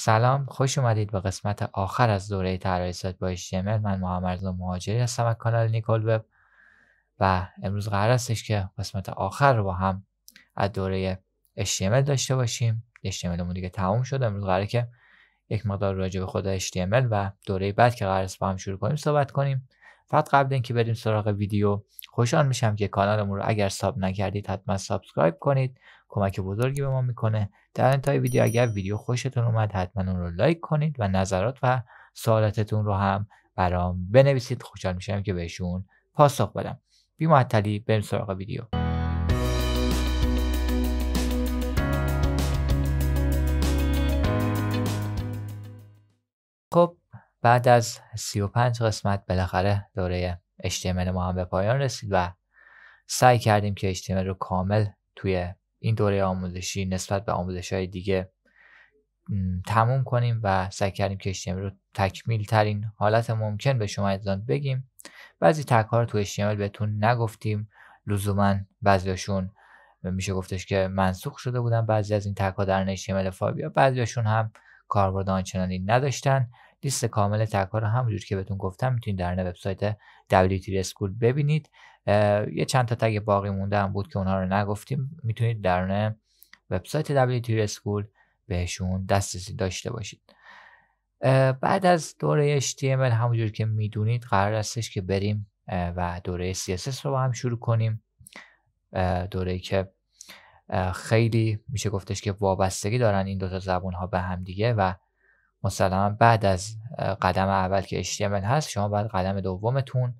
سلام خوش اومدید به قسمت آخر از دوره طراحی سایت با HTML من محمد رضا مهاجری هستم از کانال نیکل وب و امروز قرار استش که قسمت آخر رو با هم از دوره HTML داشته باشیم HTML دیگه تموم شد امروز قراره که یک مقدار راجع به خود HTML و دوره بعد که قرار است با هم شروع کنیم صحبت کنیم فقط قبل اینکه بریم سراغ ویدیو خوشحال میشم که کانالمون رو اگر ساب نکردید حتما سابسکرایب کنید کمک بزرگی به ما میکنه در انتهای ویدیو اگر ویدیو خوشتون اومد حتما اون رو لایک کنید و نظرات و سوالاتتون رو هم برام بنویسید خوشحال میشم که بهشون پاسخ بدم بی معطلی بریم سراغ ویدیو خب بعد از 35 قسمت بالاخره دوره HTML ما هم به پایان رسید و سعی کردیم که HTML رو کامل توی این دوره آموزشی نسبت به آموزش های دیگه تموم کنیم و سعی کردیم که HTML رو تکمیل ترین حالت ممکن به شما اطلاع بگیم بعضی تک رو تو HTML بهتون نگفتیم لزوما هاشون میشه گفتش که منسوخ شده بودن بعضی از این تک ها در HTML 5 بعضی‌هاشون هم کاربرد آنچنانی نداشتن لیست کامل رو همونجور که بهتون گفتم میتونید در وبسایت 3 School ببینید یه چند تا تگ باقی مونده هم بود که اونها رو نگفتیم میتونید در وبسایت 3 School بهشون دسترسی داشته باشید بعد از دوره HTML همونجوری که میدونید قرار استش که بریم و دوره CSS رو با هم شروع کنیم دوره که خیلی میشه گفتش که وابستگی دارن این دو تا زبون ها به هم دیگه و مثلا بعد از قدم اول که HTML هست شما باید قدم دومتون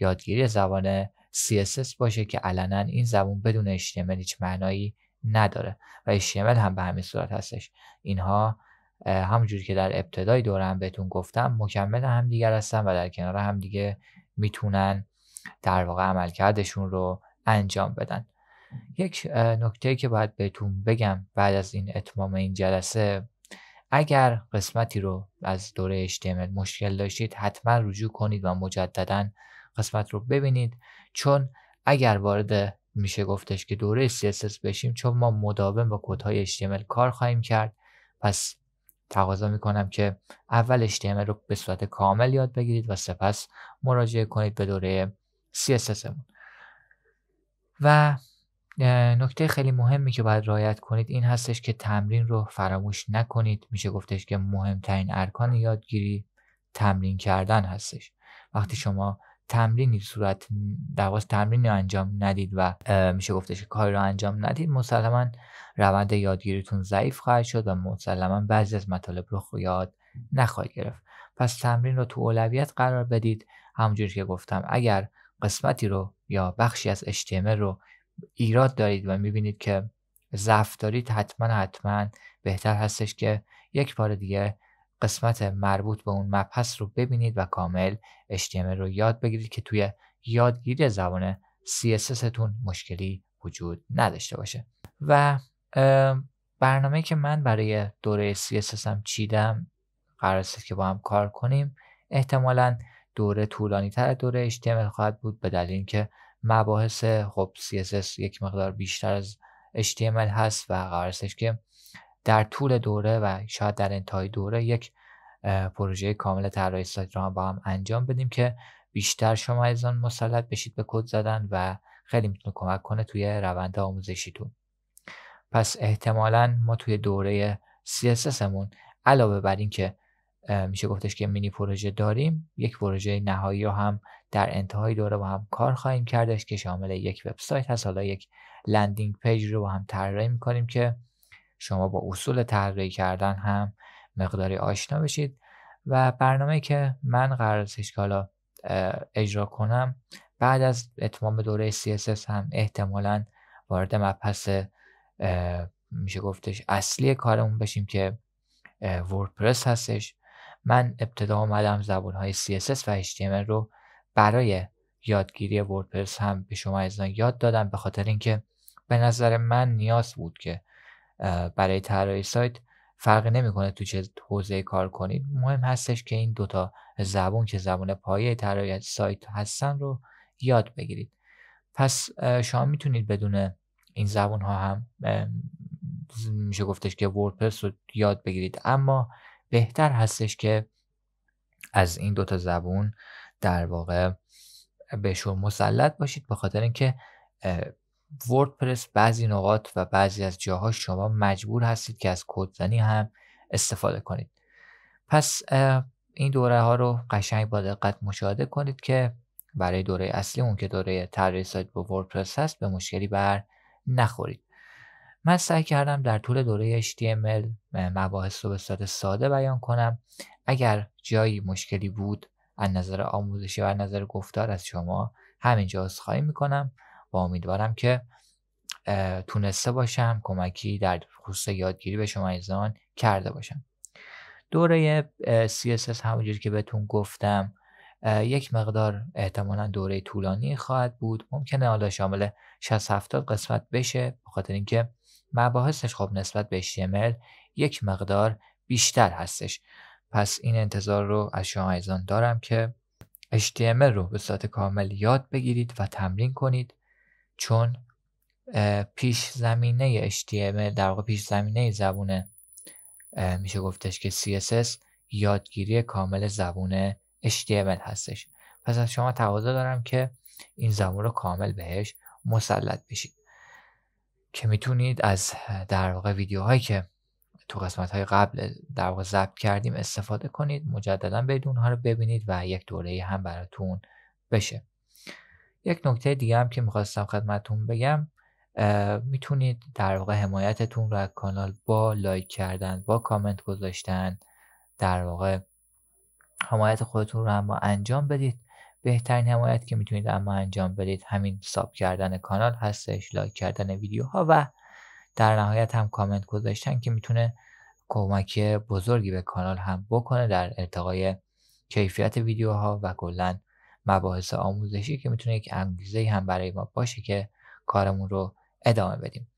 یادگیری زبان CSS باشه که علنا این زبان بدون HTML هیچ معنایی نداره و HTML هم به همین صورت هستش اینها همونجوری که در ابتدای دوره هم بهتون گفتم مکمل هم دیگر هستن و در کنار هم دیگه میتونن در واقع عملکردشون رو انجام بدن یک نکته که باید بهتون بگم بعد از این اتمام این جلسه اگر قسمتی رو از دوره HTML مشکل داشتید حتما رجوع کنید و مجددا قسمت رو ببینید چون اگر وارد میشه گفتش که دوره CSS بشیم چون ما مداوم با کودهای HTML کار خواهیم کرد پس تقاضا میکنم که اول HTML رو به صورت کامل یاد بگیرید و سپس مراجعه کنید به دوره CSS و نکته خیلی مهمی که باید رعایت کنید این هستش که تمرین رو فراموش نکنید میشه گفتش که مهمترین ارکان یادگیری تمرین کردن هستش وقتی شما تمرینی صورت تمرین تمرینی انجام ندید و میشه گفتش که کاری رو انجام ندید مسلما روند یادگیریتون ضعیف خواهد شد و مسلما بعضی از مطالب رو یاد نخواهید گرفت پس تمرین رو تو اولویت قرار بدید همونجوری که گفتم اگر قسمتی رو یا بخشی از HTML رو ایراد دارید و میبینید که ضعف دارید حتما حتما بهتر هستش که یک بار دیگه قسمت مربوط به اون مبحث رو ببینید و کامل HTML رو یاد بگیرید که توی یادگیری زبان CSS تون مشکلی وجود نداشته باشه و برنامه که من برای دوره CSS هم چیدم قرار است که با هم کار کنیم احتمالا دوره طولانی تر دوره HTML خواهد بود به دلیل که مباحث خب CSS یک مقدار بیشتر از HTML هست و قرار که در طول دوره و شاید در انتهای دوره یک پروژه کامل طراحی سایت رو با هم انجام بدیم که بیشتر شما از آن مسلط بشید به کد زدن و خیلی میتونه کمک کنه توی روند آموزشیتون پس احتمالا ما توی دوره CSSمون علاوه بر اینکه میشه گفتش که مینی پروژه داریم یک پروژه نهایی رو هم در انتهای دوره با هم کار خواهیم کردش که شامل یک وبسایت هست حالا یک لندینگ پیج رو با هم طراحی میکنیم که شما با اصول طراحی کردن هم مقداری آشنا بشید و برنامه که من قرار استش که حالا اجرا کنم بعد از اتمام دوره CSS هم احتمالا وارد مبحث میشه گفتش اصلی کارمون بشیم که وردپرس هستش من ابتدا آمدم زبون های CSS و HTML رو برای یادگیری وردپرس هم به شما از یاد دادم به خاطر اینکه به نظر من نیاز بود که برای طراحی سایت فرقی نمیکنه تو چه حوزه کار کنید مهم هستش که این دوتا زبون که زبون پایه طراحی سایت هستن رو یاد بگیرید پس شما میتونید بدون این زبون ها هم میشه گفتش که وردپرس رو یاد بگیرید اما بهتر هستش که از این دوتا زبون در واقع بهشون مسلط باشید به خاطر اینکه وردپرس بعضی نقاط و بعضی از جاها شما مجبور هستید که از کودزنی هم استفاده کنید پس این دوره ها رو قشنگ با دقت مشاهده کنید که برای دوره اصلی اون که دوره طراحی سایت با وردپرس هست به مشکلی بر نخورید من سعی کردم در طول دوره HTML مباحث رو به صورت ساده بیان کنم اگر جایی مشکلی بود از نظر آموزشی و از نظر گفتار از شما همینجا خواهی میکنم و امیدوارم که تونسته باشم کمکی در خصوص یادگیری به شما ایزان کرده باشم دوره CSS همونجور که بهتون گفتم یک مقدار احتمالا دوره طولانی خواهد بود ممکنه حالا شامل 60 70 قسمت بشه به خاطر اینکه مباحثش خب نسبت به HTML یک مقدار بیشتر هستش پس این انتظار رو از شما ایزان دارم که HTML رو به صورت کامل یاد بگیرید و تمرین کنید چون پیش زمینه HTML در واقع پیش زمینه زبون میشه گفتش که CSS یادگیری کامل زبون HTML هستش پس از شما تقاضا دارم که این زبون رو کامل بهش مسلط بشید که میتونید از در واقع ویدیوهایی که تو قسمت های قبل در واقع ضبط کردیم استفاده کنید مجددا برید اونها رو ببینید و یک دوره هم براتون بشه یک نکته دیگه هم که میخواستم خدمتون بگم میتونید در واقع حمایتتون رو از کانال با لایک کردن با کامنت گذاشتن در واقع حمایت خودتون رو هم با انجام بدید بهترین حمایت که میتونید اما انجام بدید همین ساب کردن کانال هستش لایک کردن ویدیوها و در نهایت هم کامنت گذاشتن که میتونه کمک بزرگی به کانال هم بکنه در ارتقای کیفیت ویدیوها و کلا مباحث آموزشی که میتونه یک انگیزه هم برای ما باشه که کارمون رو ادامه بدیم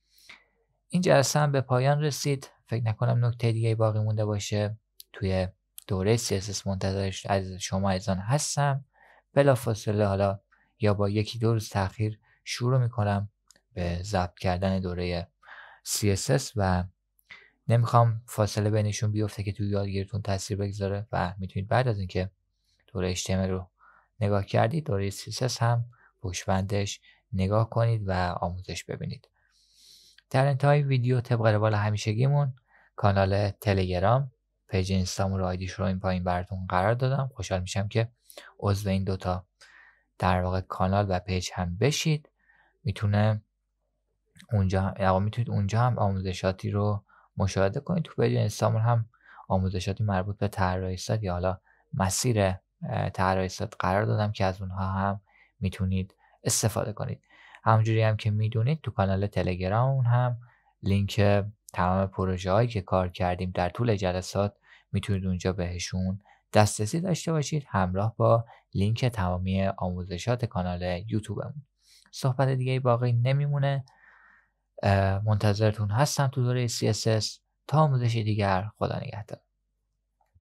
این جلسه هم به پایان رسید فکر نکنم نکته دیگه باقی مونده باشه توی دوره CSS منتظرش از شما ایزان هستم فاصله حالا یا با یکی دو روز تاخیر شروع میکنم به ضبط کردن دوره CSS و نمیخوام فاصله بینشون بیفته که تو یادگیرتون تاثیر بگذاره و میتونید بعد از اینکه دوره HTML رو نگاه کردید دوره CSS هم پشبندش نگاه کنید و آموزش ببینید در انتهای ویدیو طبق روال همیشگیمون کانال تلگرام پیج اینستامون رو آیدیش رو این پایین براتون قرار دادم خوشحال میشم که عضو این دوتا در واقع کانال و پیج هم بشید میتونه اونجا هم میتونید اونجا هم آموزشاتی رو مشاهده کنید تو پیج اینستامون هم آموزشاتی مربوط به طراحی یا حالا مسیر طراحی قرار دادم که از اونها هم میتونید استفاده کنید همجوری هم که میدونید تو کانال تلگرام هم لینک تمام پروژه هایی که کار کردیم در طول جلسات میتونید اونجا بهشون دسترسی داشته باشید همراه با لینک تمامی آموزشات کانال یوتیوبمون صحبت دیگه باقی نمیمونه منتظرتون هستم تو دوره CSS تا آموزش دیگر خدا نگهدار